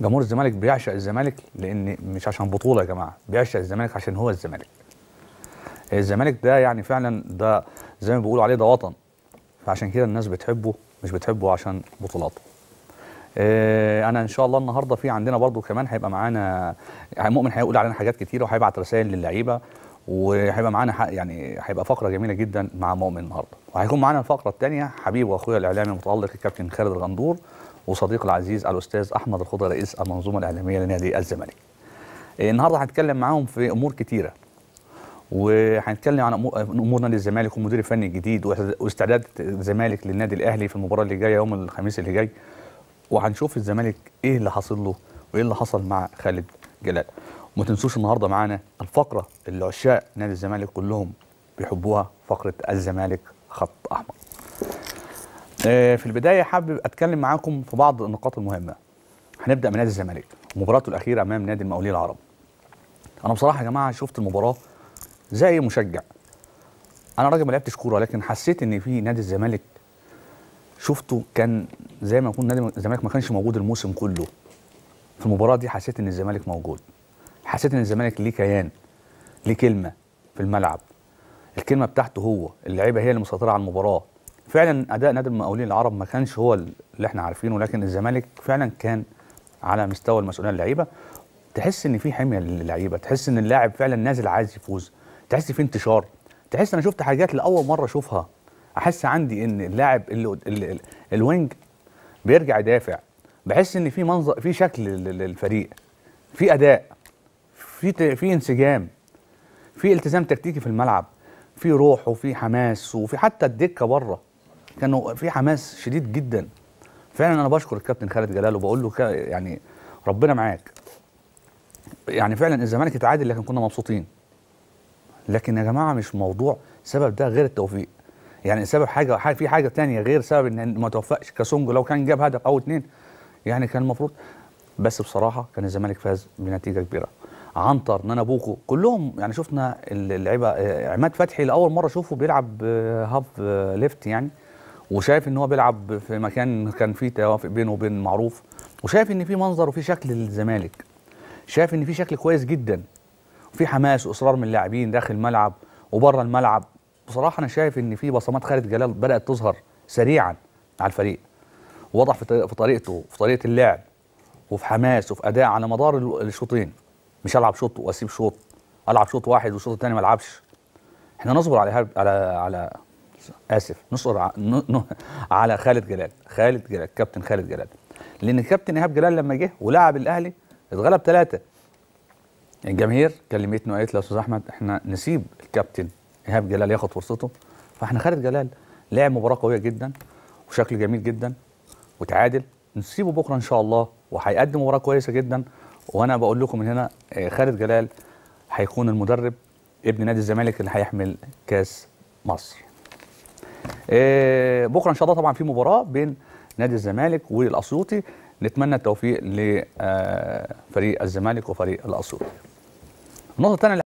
جمهور الزمالك بيعشق الزمالك لان مش عشان بطوله يا جماعه بيعشق الزمالك عشان هو الزمالك الزمالك ده يعني فعلا ده زي ما بيقولوا عليه ده وطن فعشان كده الناس بتحبه مش بتحبه عشان بطولاته آه، انا ان شاء الله النهارده في عندنا برضو كمان هيبقى معانا يعني مؤمن هيقول علينا حاجات كتيره وهيبعت رسائل للعيبه وهيبقى معانا يعني هيبقى فقره جميله جدا مع مؤمن النهارده وهيكون معانا الفقره الثانيه حبيب واخويا الاعلامي المتالق الكابتن خالد الغندور وصديق العزيز الاستاذ احمد الخضر رئيس المنظومه الاعلاميه لنادي الزمالك. إيه، النهارده هنتكلم معاهم في امور كتيره وهنتكلم عن امور نادي الزمالك والمدير الفني الجديد واستعداد الزمالك للنادي الاهلي في المباراه اللي جايه يوم الخميس اللي جاي وهنشوف الزمالك ايه اللي حاصل له وايه اللي حصل مع خالد جلال وما تنسوش النهارده معانا الفقره اللي عشاق نادي الزمالك كلهم بيحبوها فقره الزمالك خط احمر آه، في البدايه حابب اتكلم معاكم في بعض النقاط المهمه هنبدا من نادي الزمالك مباراته الاخيره امام نادي المقاولين العرب انا بصراحه يا جماعه شفت المباراه زي مشجع انا راجل ما لعبتش كوره لكن حسيت ان في نادي الزمالك شفته كان زي ما يكون نادي الزمالك ما كانش موجود الموسم كله في المباراه دي حسيت ان الزمالك موجود حسيت ان الزمالك ليه كيان ليه كلمه في الملعب الكلمه بتاعته هو اللعيبه هي اللي مسيطره على المباراه فعلا اداء نادي المقاولين العرب ما كانش هو اللي احنا عارفينه ولكن الزمالك فعلا كان على مستوى المسؤوليه اللعيبه تحس ان في حميه للعيبه تحس ان اللاعب فعلا نازل عايز يفوز تحس في انتشار تحس انا شفت حاجات لاول مره اشوفها احس عندي ان اللاعب اللي الوينج بيرجع يدافع بحس ان في منظر في شكل للفريق في اداء في في انسجام في التزام تكتيكي في الملعب في روح وفي حماس وفي حتى الدكه بره كانوا في حماس شديد جدا فعلا انا بشكر الكابتن خالد جلال وبقول له يعني ربنا معاك يعني فعلا الزمالك اتعادل لكن كنا مبسوطين لكن يا جماعه مش موضوع سبب ده غير التوفيق يعني سبب حاجه, حاجة في حاجه تانية غير سبب ان ما توفقش كاسونجو لو كان جاب هدف او اتنين يعني كان المفروض بس بصراحه كان الزمالك فاز بنتيجه كبيره عنتر نانا بوكو كلهم يعني شفنا اللعيبه آه، عماد فتحي لاول مره اشوفه بيلعب آه، هاف آه، ليفت يعني وشايف ان هو بيلعب في مكان كان فيه توافق بينه وبين معروف وشايف ان في منظر وفي شكل للزمالك شايف ان في شكل كويس جدا وفي حماس واصرار من اللاعبين داخل الملعب وبره الملعب بصراحه انا شايف ان في بصمات خالد جلال بدات تظهر سريعا على الفريق واضح في طريقته في طريقه اللعب وفي حماس وفي اداء على مدار الشوطين مش العب شوط واسيب شوط العب شوط واحد والشوط الثاني ما العبش احنا نصبر على على على اسف نصر على خالد جلال خالد جلال كابتن خالد جلال لان كابتن ايهاب جلال لما جه ولعب الاهلي اتغلب ثلاثه الجماهير كلمتني وقالت لي يا استاذ احمد احنا نسيب الكابتن ايهاب جلال ياخد فرصته فاحنا خالد جلال لعب مباراه قويه جدا وشكل جميل جدا وتعادل نسيبه بكره ان شاء الله وهيقدم مباراه كويسه جدا وانا بقول لكم من هنا آه، خالد جلال هيكون المدرب ابن نادي الزمالك اللي هيحمل كاس مصر آه، بكره ان شاء الله طبعا في مباراه بين نادي الزمالك والاسيوطي نتمنى التوفيق لفريق الزمالك وفريق الاسيوطي النقطه الثانيه